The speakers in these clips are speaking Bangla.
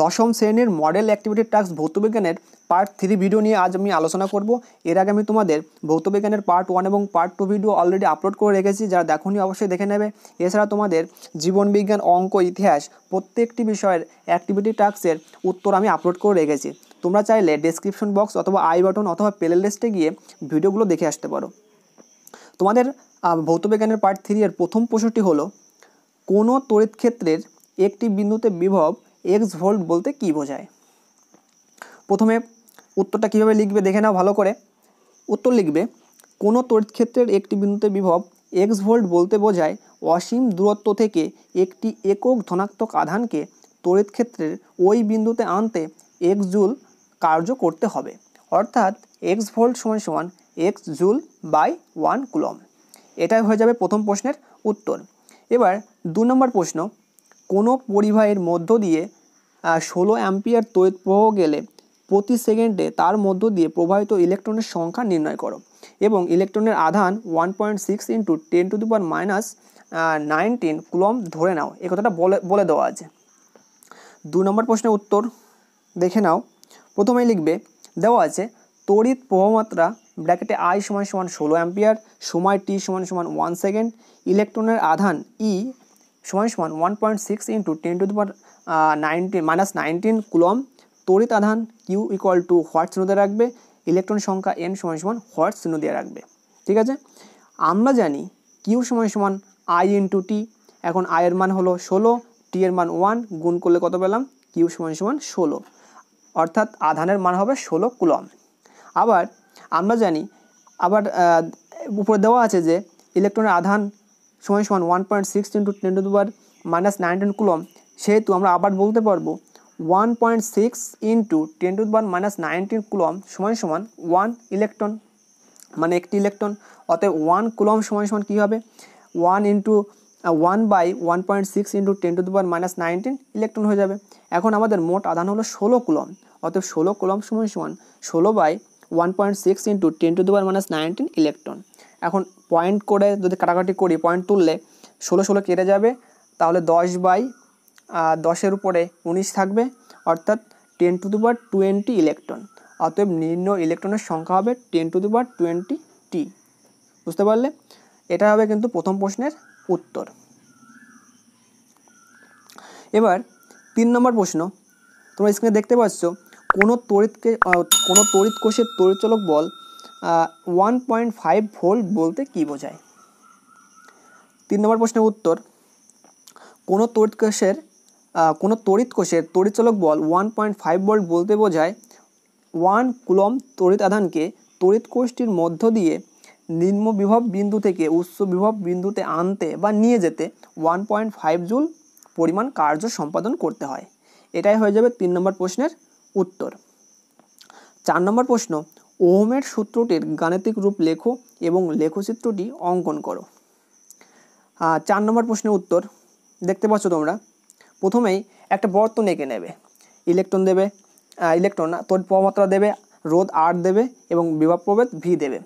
দশম শ্রেণীর মডেল অ্যাক্টিভিটি টাস্ক ভৌতবিজ্ঞানের পার্ট থ্রি ভিডিও নিয়ে আজ আমি আলোচনা করব এর আগে আমি তোমাদের ভৌতবিজ্ঞানের পার্ট ওয়ান এবং part two video already upload করে রেখেছি যারা দেখনি অবশ্যই দেখে নেবে এছাড়া তোমাদের জীবনবিজ্ঞান অঙ্ক ইতিহাস প্রত্যেকটি বিষয়ের অ্যাক্টিভিটি টাস্কের উত্তর আমি আপলোড করে রেখেছি তোমরা চাইলে ডেসক্রিপশন বক্স অথবা আই বাটন অথবা প্লে লিস্টে গিয়ে ভিডিওগুলো দেখে আসতে পারো তোমাদের ভৌতবিজ্ঞানের পার্ট থ্রি এর প্রথম প্রশ্নটি হলো কোনো তড়িৎ ক্ষেত্রের একটি বিন্দুতে বিভব এক্স ভোল্ট বলতে কি বোঝায় প্রথমে উত্তরটা কীভাবে লিখবে দেখে নাও ভালো করে উত্তর লিখবে কোনো তড়িৎক্ষেত্রের একটি বিন্দুতে বিভব এক্স ভোল্ট বলতে বোঝায় অসীম দূরত্ব থেকে একটি একক ধনাত্মক আধানকে তড়িৎক্ষেত্রের ওই বিন্দুতে আনতে এক্স জুল কার্য করতে হবে অর্থাৎ এক্স ভোল্ট সমান সমান X joule by one coulomb এটাই হয়ে যাবে প্রথম প্রশ্নের উত্তর এবার দু নম্বর প্রশ্ন কোনো পরিবাহের মধ্য দিয়ে ষোলো অ্যাম্পিয়ার তড়িৎ প্রবাহ গেলে প্রতি সেকেন্ডে তার মধ্য দিয়ে প্রবাহিত ইলেকট্রনের সংখ্যা নির্ণয় করো এবং ইলেকট্রনের আধান one point six into ten to the power minus nineteen coulomb ধরে নাও এ কথাটা বলে বলে দেওয়া আছে দু নম্বর প্রশ্নের উত্তর দেখে নাও প্রথমেই লিখবে দেওয়া আছে তড়িৎ প্রবাহমাত্রা ব্র্যাকেটে আই সমান সমান ষোলো অ্যাম্পিয়ার সময় টি সমান সমান ওয়ান সেকেন্ড ইলেকট্রনের আধান ই e সমান সমান one point six into ten to the power nineteen minus nineteen coulomb তড়িৎ আধান কিউ ইকুয়াল টু হোয়াট চিহ্ন দিয়ে রাখবে ইলেকট্রন সংখ্যা এন সমান সমান হোয়াট চিহ্ন দিয়ে রাখবে ঠিক আছে আমরা জানি কিউ সময় সমান আই ইন্টু টি এখন আয়ের মান হলো ষোলো টি এর মান ওয়ান গুণ করলে কত পেলাম কিউ সমান সমান ষোলো অর্থাৎ আধানের মান হবে ষোলো কুলম আবার আমরা জানি আবার উপরে দেওয়া আছে যে ইলেকট্রনের আধান সমান সমান one point six into ten to the power minus nineteen coulomb সেহেতু আমরা আবার বলতে পারবো one point six into ten to the power minus nineteen coulomb সমান সমান ওয়ান ইলেকট্রন মানে একটি ইলেকট্রন অতএব ওয়ান কুলম সমান সমান কী হবে one into one by one point six into ten to the power minus nineteen electron হয়ে যাবে এখন আমাদের মোট আধান হলো ষোলো কুলম অতএব ষোলো কুলম সমান সমান ষোলো by one point six into ten to the power minus nineteen electron এখন পয়েন্ট করে যদি কাটাকাটি করি পয়েন্ট তুললে ষোলো ষোলো কেটে যাবে তাহলে দশ বাই দশের উপরে উনিশ থাকবে অর্থাৎ ten to the power twenty electron অতএব নিম্ন ইলেকট্রনের সংখ্যা হবে ten to the power twenty টি বুঝতে পারলে এটা হবে কিন্তু প্রথম প্রশ্নের উত্তর এবার তিন নম্বর প্রশ্ন তোমরা স্ক্রিনে দেখতে পাচ্ছ কোনো তড়িৎকে কোনো তড়িৎ কোষের তড়িৎচলক বল ওয়ান পয়েন্ট ফাইভ ভোল্ট বলতে কী বোঝায় তিন নম্বর প্রশ্নের উত্তর কোনো তড়িৎ কোষের কোনো তড়িৎ কোষের তড়িৎচালক বল ওয়ান পয়েন্ট ফাইভ ভোল্ট বলতে বোঝায় ওয়ান কুলম তড়িৎ আধানকে তড়িৎ কোষটির মধ্য দিয়ে নিম্ন বিভব বিন্দু থেকে উচ্চ বিভব বিন্দুতে আনতে বা নিয়ে যেতে ওয়ান পয়েন্ট ফাইভ জুল পরিমাণ কার্য সম্পাদন করতে হয় এটাই হয়ে যাবে তিন নম্বর প্রশ্নের উত্তর চার নম্বর প্রশ্ন ওহমের সূত্রটির গাণিতিক রূপ লেখো এবং লেখচিত্রটি অঙ্কন করো চার নম্বর প্রশ্নের উত্তর দেখতে পাচ্ছ তোমরা প্রথমেই একটা বর্তন এঁকে নেবে ইলেকট্রন দেবে ইলেকট্রন না তোর প্রমাত্রা দেবে রোদ আর দেবে এবং বিভাব প্রভেদ ভি দেবে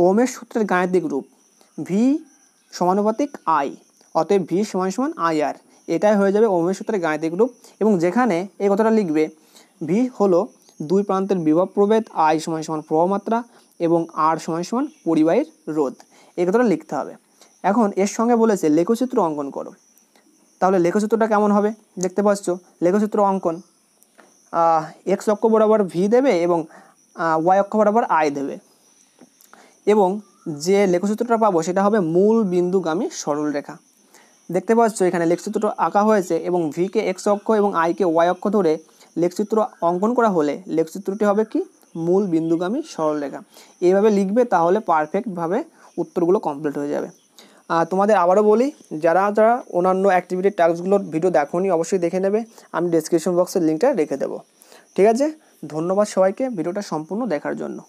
ওহমের সূত্রের গাণিতিক রূপ ভি সমানুপাতিক আই অতএব ভি সমান সমান আই আর এটাই হয়ে যাবে ওহমের সূত্রের গাণিতিক রূপ এবং যেখানে এই কথাটা লিখবে ভি হলো দুই প্রান্তের বিভব প্রভেদ আই সময় সমান প্রবাহমাত্রা এবং আর সময় সমান পরিবাহীর রোধ এই কথাটা লিখতে হবে এখন এর সঙ্গে বলেছে লেখচিত্র অঙ্কন করো তাহলে লেখচিত্রটা কেমন হবে দেখতে পাচ্ছ লেখচিত্র অঙ্কন এক্স অক্ষ বরাবর ভি দেবে এবং ওয়াই অক্ষ বরাবর আয় দেবে এবং যে লেখচিত্রটা পাবো সেটা হবে মূল বিন্দুগামী সরলরেখা দেখতে পাচ্ছ এখানে লেখচিত্রটা আঁকা হয়েছে এবং ভিকে এক্স অক্ষ এবং আইকে ওয়াই অক্ষ ধরে লেখচিত্র অঙ্কন করা হলে লেখচিত্রটি হবে কি মূল বিন্দুগামী সরলরেখা এইভাবে লিখবে তাহলে পারফেক্টভাবে উত্তরগুলো কমপ্লিট হয়ে যাবে তোমাদের আবারও বলি যারা যারা অন্যান্য অ্যাক্টিভিটির টাস্কগুলোর ভিডিও দেখোনি অবশ্যই দেখে নেবে আমি ডিসক্রিপশন বক্সের লিঙ্কটা রেখে দেবো ঠিক আছে ধন্যবাদ সবাইকে ভিডিওটা সম্পূর্ণ দেখার জন্য